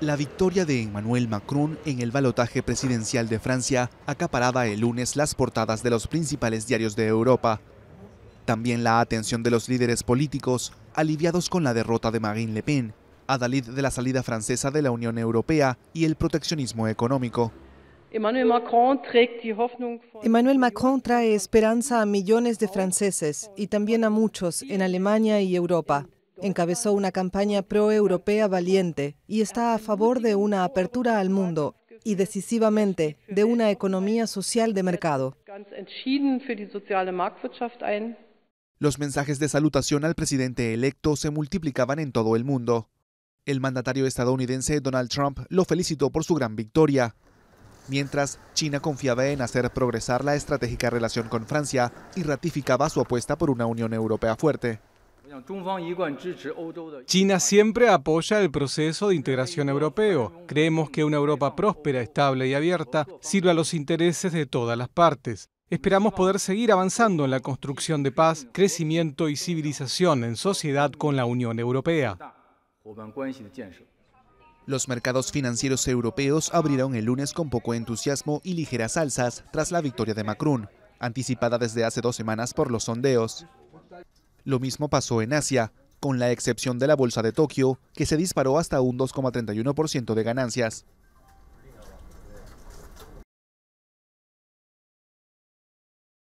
La victoria de Emmanuel Macron en el balotaje presidencial de Francia acaparaba el lunes las portadas de los principales diarios de Europa. También la atención de los líderes políticos, aliviados con la derrota de Marine Le Pen, a adalid de la salida francesa de la Unión Europea y el proteccionismo económico. Emmanuel Macron trae esperanza a millones de franceses y también a muchos en Alemania y Europa. Encabezó una campaña pro-europea valiente y está a favor de una apertura al mundo y decisivamente de una economía social de mercado. Los mensajes de salutación al presidente electo se multiplicaban en todo el mundo. El mandatario estadounidense Donald Trump lo felicitó por su gran victoria. Mientras, China confiaba en hacer progresar la estratégica relación con Francia y ratificaba su apuesta por una Unión Europea fuerte. China siempre apoya el proceso de integración europeo. Creemos que una Europa próspera, estable y abierta sirve a los intereses de todas las partes. Esperamos poder seguir avanzando en la construcción de paz, crecimiento y civilización en sociedad con la Unión Europea. Los mercados financieros europeos abrieron el lunes con poco entusiasmo y ligeras alzas tras la victoria de Macron, anticipada desde hace dos semanas por los sondeos. Lo mismo pasó en Asia, con la excepción de la bolsa de Tokio, que se disparó hasta un 2,31% de ganancias.